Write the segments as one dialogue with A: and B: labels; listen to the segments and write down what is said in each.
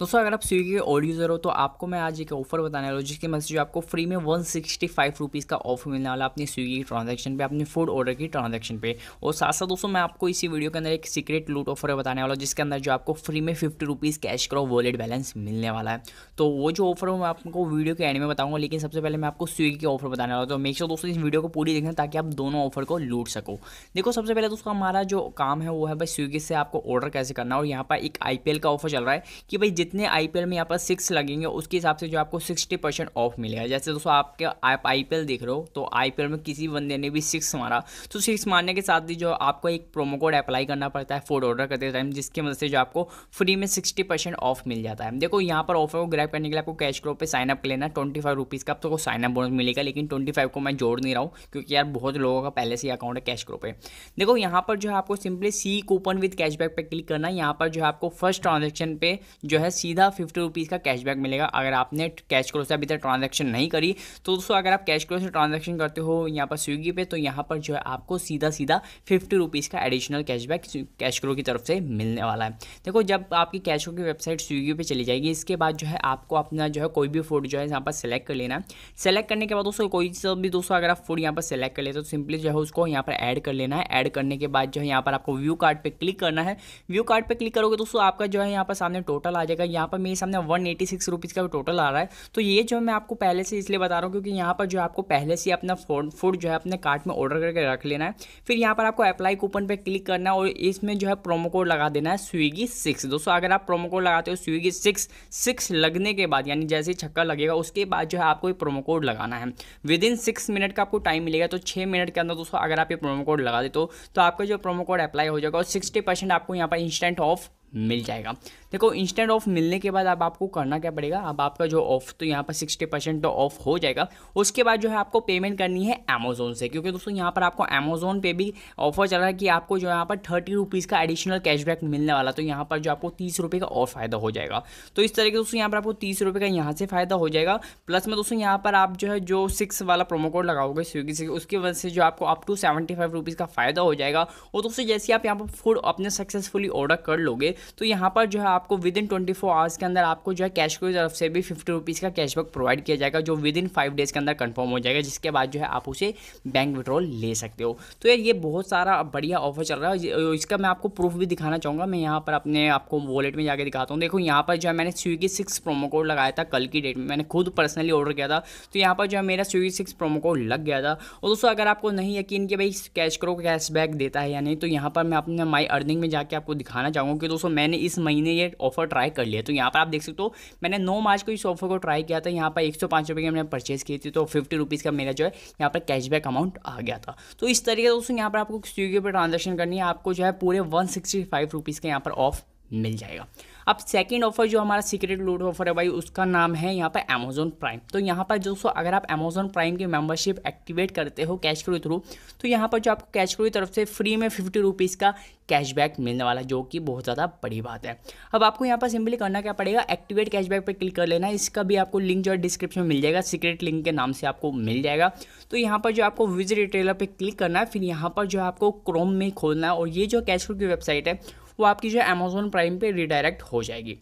A: दोस्तों अगर आप स्विगी के ओल्ड यूज़र हो तो आपको मैं आज एक ऑफर बताने वाला हूँ जिसके मदद से आपको फ्री में वन सिक्सटी फाइव रुपीज़ का ऑफर मिलने वाला अपनी स्विगी की ट्रांजेक्शन पर अपने फूड ऑर्डर की ट्रांजेक्शन पर और साथ साथ दोस्तों मैं आपको इसी वीडियो के अंदर एक सीक्रेट लूट ऑफर बताने वाला हूँ जिसके अंदर जो आपको फ्री में fifty rupees CashKaro wallet balance मिलने वाला है तो वो जो ऑफर है मैं आपको वीडियो के एंड में बताऊँगा लेकिन सबसे पहले मैं आपको स्विगी के ऑफर बताने वाला हूँ तो मेक श्योर दोस्तों इस वीडियो को पूरी देखें ताकि आप दोनों ऑफर को लूट सको देखो सबसे पहले दोस्तों हमारा जो काम है वो है भाई स्विगी से आपको ऑर्डर कैसे करना और यहाँ पर एक आई का ऑफर चल रहा है कि भाई जितने आईपीएल में यहाँ पर सिक्स लगेंगे उसके हिसाब से जो आपको सिक्सटी परसेंट ऑफ मिलेगा जैसे दोस्तों आपके आप आईपीएल देख रहे हो तो आईपीएल में किसी बंदे ने भी सिक्स मारा तो सिक्स मारने के साथ ही जो आपको एक प्रोमो कोड अप्लाई करना पड़ता है फूड ऑर्डर करते टाइम जिसकी मदद से जो आपको फ्री में सिक्सटी परसेंट ऑफ मिल जाता है देखो यहाँ पर ऑफर को ग्रैप करने के लिए आपको कैश क्रो पर साइन अप लेना ट्वेंटी फाइव रुपीज़ का आपको साइन अप बोनस मिलेगा लेकिन ट्वेंटी फाइव को मैं जोड़ नहीं रहा हूँ क्योंकि यार बहुत लोगों का पहले से ही अकाउंट है कैश क्रो पे देखो यहाँ पर जो है आपको simply see coupon with cashback पर क्लिक करना यहाँ पर जो है आपको फर्स्ट ट्रांजेक्शन पे जो है सीधा फिफ्टी रुपीज़ का कैशबैक मिलेगा अगर आपने कैश क्रो से अभी तक ट्रांजेक्शन नहीं करी तो दोस्तों अगर आप कैश क्रो से ट्रांजेक्शन करते हो यहाँ पर स्विगी पे तो यहाँ पर जो है आपको सीधा सीधा फिफ्टी रुपीज़ का एडिशनल कैशबैक कैश क्रो की तरफ से मिलने वाला है देखो जब आपकी कैश क्रो की वेबसाइट स्विगी पर चली जाएगी इसके बाद जो है आपको अपना जो है कोई भी फूड जो है यहाँ पर सेलेक्ट कर लेना है सेलेक्ट करने के बाद दोस्तों कोई भी दोस्तों अगर आप फूड यहाँ पर सेलेक्ट कर लेते हो तो सिंपली जो है उसको यहाँ पर ऐड कर लेना है ऐड करने के बाद जो है यहाँ पर आपको व्यू कार्ड पर क्लिक करना है व्यू कार्ड पर क्लिक करोगे दोस्तों आपका जो है यहाँ पर सामने टोटल आ जाएगा यहाँ पर मेरे सामने वन एटी सिक्स रुपीज़ का टोटल आ रहा है तो ये जो मैं आपको पहले से इसलिए बता रहा हूँ क्योंकि यहाँ पर जो आपको पहले से अपना फूड जो है अपने कार्ट में ऑर्डर करके रख लेना है फिर यहाँ पर आपको अप्लाई कूपन पर क्लिक करना है और इसमें जो है प्रोमो कोड लगा देना है स्विगी सिक्स दोस्तों अगर आप प्रोमो कोड लगाते हो स्विगी सिक्स सिक्स लगने के बाद यानी जैसे छक्का लगेगा उसके बाद जो है आपको ये प्रोमो कोड लगाना है विद इन सिक्स मिनट का आपको टाइम मिलेगा तो छः मिनट के अंदर दोस्तों अगर आप ये प्रोमो कोड लगा देते हो तो आपका जो प्रोमो कोड अप्लाई हो जाएगा और सिक्सटी परसेंट आपको यहाँ पर इंस्टेंट ऑफ मिल जाएगा देखो इंस्टेंट ऑफ मिलने के बाद अब आपको करना क्या पड़ेगा अब आपका जो ऑफ तो यहाँ पर सिक्सटी परसेंट तो ऑफ हो जाएगा उसके बाद जो है आपको पेमेंट करनी है अमेजोन से क्योंकि दोस्तों यहाँ पर आपको अमेजोन पे भी ऑफर चल रहा है कि आपको जो यहाँ पर थर्टी रुपीज़ का एडिशनल कैशबैक मिलने वाला तो यहाँ पर जो आपको तीस रुपये का और फायदा हो जाएगा तो इस तरीके दोस्तों यहाँ पर आपको तीस रुपये का यहाँ से फायदा हो जाएगा प्लस में दोस्तों यहाँ पर आप जो है जो सिक्स वाला प्रोमो कोड लगाओगे स्विगी से उसकी वजह से जो आपको up to seventy five rupees का फायदा हो जाएगा और दोस्तों जैसे आप यहाँ पर फूड अपने सक्सेसफुली ऑर्डर कर लोगे तो यहाँ पर जो है आपको within twenty four hours के अंदर आपको जो है कैश की तरफ से भी फिफ्टी रुपीज़ का कैशबैक प्रोवाइड किया जाएगा जो विद इन फाइव डेज़ के अंदर कंफर्म हो जाएगा जिसके बाद जो है आप उसे बैंक विड्रॉल ले सकते हो तो यार ये बहुत सारा बढ़िया ऑफर चल रहा है इसका मैं आपको प्रूफ भी दिखाना चाहूँगा मैं यहाँ पर अपने आपको वॉलेट में जाकर दिखाता हूँ देखो यहाँ पर जो है मैंने स्विगी सिक्स प्रोमो कोड लगाया था कल की डेट में मैंने खुद पर्सनली ऑर्डर किया था तो यहाँ पर जो है मेरा स्विगी सिक्स प्रोमो कोड लग गया था और दोस्तों अगर आपको नहीं यकीन कि भाई कैश करो कैशबैक देता है या नहीं तो यहाँ पर मैं अपने माई अर्निंग में जाकर आपको दिखाना चाहूँगा कि दोस्तों मैंने इस महीने ये ऑफर ट्राई कर लिया तो यहाँ पर आप देख सकते हो मैंने नौ मार्च को इस ऑफर को ट्राई किया था यहाँ पर एक सौ पाँच रुपये की परचेज़ की थी तो फिफ्टी रुपीज़ का मेरा जो है यहाँ पर कैशबैक अमाउंट आ गया था तो इस तरीके से दोस्तों यहाँ पर आपको स्विगी पर ट्रांजेक्शन करनी है आपको जो है पूरे वन सिक्सटी फाइव रुपीज़ का यहाँ पर ऑफ मिल जाएगा अब सेकेंड ऑफर जो हमारा सीक्रेट लूट ऑफर है भाई उसका नाम है यहाँ पर अमेजोन प्राइम तो यहाँ पर दोस्तों अगर आप अमेजोन प्राइम की मेम्बरशिप एक्टिवेट करते हो कैश क्रो थ्रू तो यहाँ पर जो आपको कैश क्रो की तरफ से फ्री में फिफ्टी रुपीज़ का कैशबैक मिलने वाला जो कि बहुत ज़्यादा बड़ी बात है अब आपको यहाँ पर सिंपली करना क्या पड़ेगा एक्टिवेट कैशबैक पर क्लिक कर लेना इसका भी आपको लिंक जो है डिस्क्रिप्शन में मिल जाएगा सीक्रेट लिंक के नाम से आपको मिल जाएगा तो यहाँ पर जो आपको विजिट रिटेलर पर क्लिक करना है फिर यहाँ पर जो आपको क्रोम में खोलना है और ये जो कैश की वेबसाइट है वो आपकी जो है अमेजोन प्राइम पर रिडायरेक्ट हो जाएगी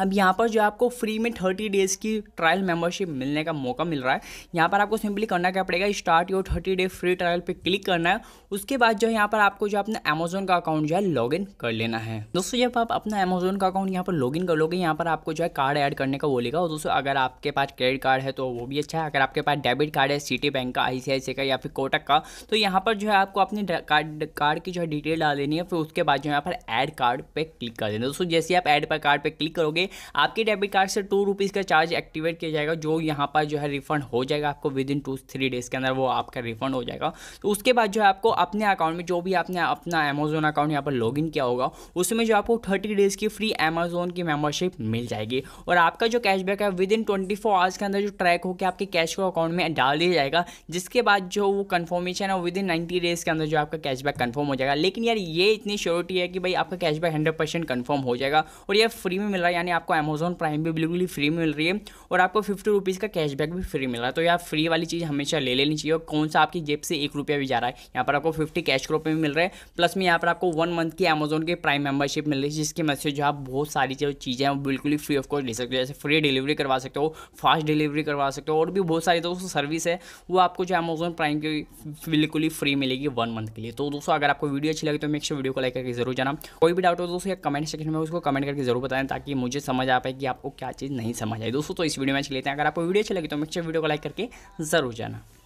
A: अब यहाँ पर जो आपको फ्री में थर्टी डेज़ की ट्रायल मेंबरशिप मिलने का मौका मिल रहा है यहाँ पर आपको सिंपली करना क्या पड़ेगा start your thirty day free trial पे क्लिक करना है उसके बाद जो है यहाँ पर आपको जो अपना अमेजोन का अकाउंट जो है लॉगिन कर लेना है दोस्तों जब आप अपना अमेजोन का अकाउंट यहाँ पर लॉगिन कर लोगे यहाँ पर आपको जो है कार्ड ऐड करने का बोलेगा और दोस्तों अगर आपके पास क्रेडिट कार्ड है तो वो भी अच्छा है अगर आपके पास डेबिट कार्ड है सिटी बैंक का आई का या फिर कोटक का तो यहाँ पर जो है आपको अपने कार्ड कार्ड की जो है डिटेल डाल देनी है फिर उसके बाद जो है यहाँ पर एड कार्ड पर क्लिक कर देना दोस्तों जैसे आप एड पर कार्ड पर क्लिक करोगे आपके डेबिट कार्ड से टू रुपीज़ का चार्ज एक्टिवेट किया जाएगा जो यहाँ पर जो है रिफंड हो जाएगा आपको within two three days के अंदर वो आपका रिफंड हो जाएगा तो उसके बाद जो है आपको अपने अकाउंट में जो भी आपने अपना अमेजोन अकाउंट यहाँ पर लॉग किया होगा उसमें जो आपको थर्टी डेज़ की फ्री अमेजोन की मेम्बरशिप मिल जाएगी और आपका जो कैशबैक है within twenty four hours के अंदर जो ट्रैक होकर आपके कैश को अकाउंट में डाल दिया जाएगा जिसके बाद जो वो कन्फर्मेशन है विद इन नाइन्टी डेज़ के अंदर जो आपका कैशबैक कन्फर्म हो जाएगा लेकिन यार ये इतनी श्योरिटी है कि भाई आपका कैशबैक हंड्रेड परसेंट कन्फर्म हो जाएगा और यह फ्री में मिल रहा है यानी यानी आपको अमेजोन प्राइम भी बिल्कुल ही फ्री मिल रही है और आपको फिफ्टी रुपीज़ का कैशबैक भी फ्री मिल रहा है तो यार फ्री वाली चीज़ हमेशा ले लेनी चाहिए और कौन सा आपकी जेब से एक रुपया भी जा रहा है यहाँ पर आपको फिफ्टी कैश रूप में मिल रहा है प्लस में यहाँ पर आपको वन मंथ की अमेजोन की प्राइम मेंबरशिप मिल रही है जिसकी मदद से जो आप बहुत सारी जो चीज़ें हैं बिल्कुल ही फ्री ऑफ कॉस्ट ले सकते हो जैसे फ्री डिलीवरी करवा सकते हो फास्ट डिलीवरी करवा सकते हो और भी बहुत सारी दोस्तों सर्विस है वो आपको जो अमेजोन प्राइम की बिल्कुल ही फ्री मिलेगी वन मंथ के लिए तो दोस्तों अगर आपको वीडियो अच्छी लगी तो मेक्सर वीडियो को लाइक करके जरूर जाना कोई भी डाउट हो दोस्तों या कमेंट सेक्शन में उसको कमेंट करके जरूर बताएं ताकि मुझे चीज़ समझ आ पाएगी आपको क्या चीज़ नहीं समझ आई दोस्तों तो इस वीडियो में अच्छी लेते हैं अगर आपको वीडियो अच्छी लगी तो मिक्सर वीडियो को लाइक करके ज़रूर जाना